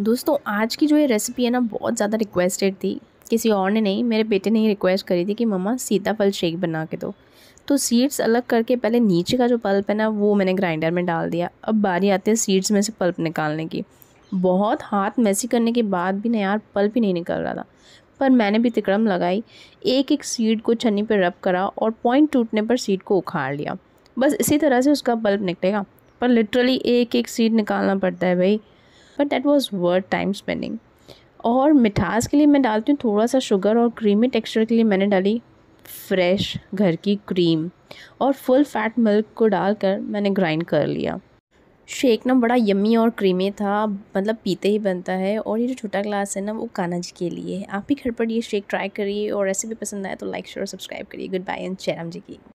दोस्तों आज की जो ये रेसिपी है ना बहुत ज़्यादा रिक्वेस्टेड थी किसी और ने नहीं मेरे बेटे ने ही रिक्वेस्ट करी थी कि मम्मा सीताफल शेक बना के दो तो सीड्स अलग करके पहले नीचे का जो पल्प है ना वो मैंने ग्राइंडर में डाल दिया अब बारी आती है सीड्स में से पल्प निकालने की बहुत हाथ मैसी करने के बाद भी ना यार पल्प ही नहीं निकल रहा था पर मैंने भी तिकड़म लगाई एक एक सीड को छन्नी पर रब करा और पॉइंट टूटने पर सीड को उखाड़ लिया बस इसी तरह से उसका बल्ब निकलेगा पर लिटरली एक एक सीड निकालना पड़ता है भाई but that was worth time spending और मिठास के लिए मैं डालती हूँ थोड़ा सा शुगर और क्रीमी टेक्सचर के लिए मैंने डाली फ्रेश घर की क्रीम और फुल फैट मिल्क को डालकर मैंने ग्राइंड कर लिया शेक ना बड़ा यम्मी और क्रीमी था मतलब पीते ही बनता है और ये जो छोटा ग्लास है ना वो काना जी के लिए है आप ही घर पर ये शेक ट्राई करिए और रेसिपी पसंद आए तो लाइक शेयर और सब्सक्राइब करिए good bye and Jairam ji की